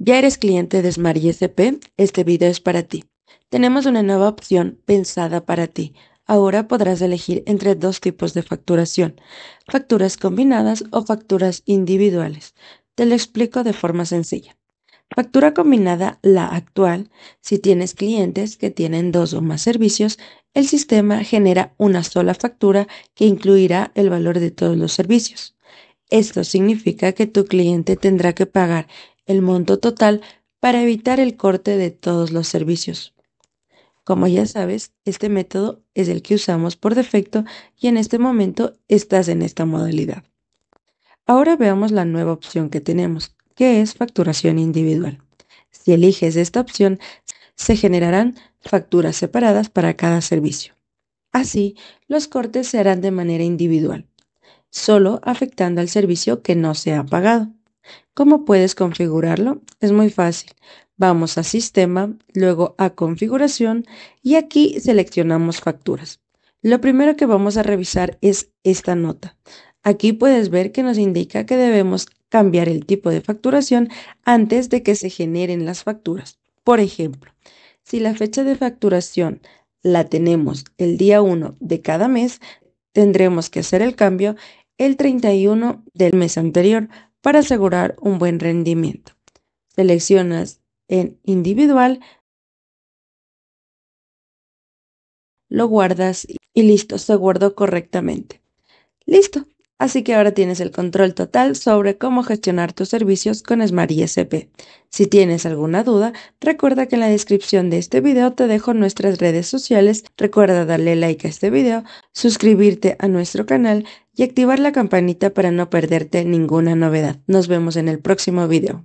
Ya eres cliente de Smart ISP, este video es para ti. Tenemos una nueva opción pensada para ti. Ahora podrás elegir entre dos tipos de facturación, facturas combinadas o facturas individuales. Te lo explico de forma sencilla. Factura combinada, la actual, si tienes clientes que tienen dos o más servicios, el sistema genera una sola factura que incluirá el valor de todos los servicios. Esto significa que tu cliente tendrá que pagar el monto total para evitar el corte de todos los servicios. Como ya sabes, este método es el que usamos por defecto y en este momento estás en esta modalidad. Ahora veamos la nueva opción que tenemos, que es facturación individual. Si eliges esta opción, se generarán facturas separadas para cada servicio. Así, los cortes se harán de manera individual, solo afectando al servicio que no se ha pagado. ¿Cómo puedes configurarlo? Es muy fácil. Vamos a Sistema, luego a Configuración y aquí seleccionamos Facturas. Lo primero que vamos a revisar es esta nota. Aquí puedes ver que nos indica que debemos cambiar el tipo de facturación antes de que se generen las facturas. Por ejemplo, si la fecha de facturación la tenemos el día 1 de cada mes, tendremos que hacer el cambio el 31 del mes anterior para asegurar un buen rendimiento. Seleccionas en individual, lo guardas y listo, se guardó correctamente. Listo, Así que ahora tienes el control total sobre cómo gestionar tus servicios con Smart ISP. Si tienes alguna duda, recuerda que en la descripción de este video te dejo nuestras redes sociales, recuerda darle like a este video, suscribirte a nuestro canal y activar la campanita para no perderte ninguna novedad. Nos vemos en el próximo video.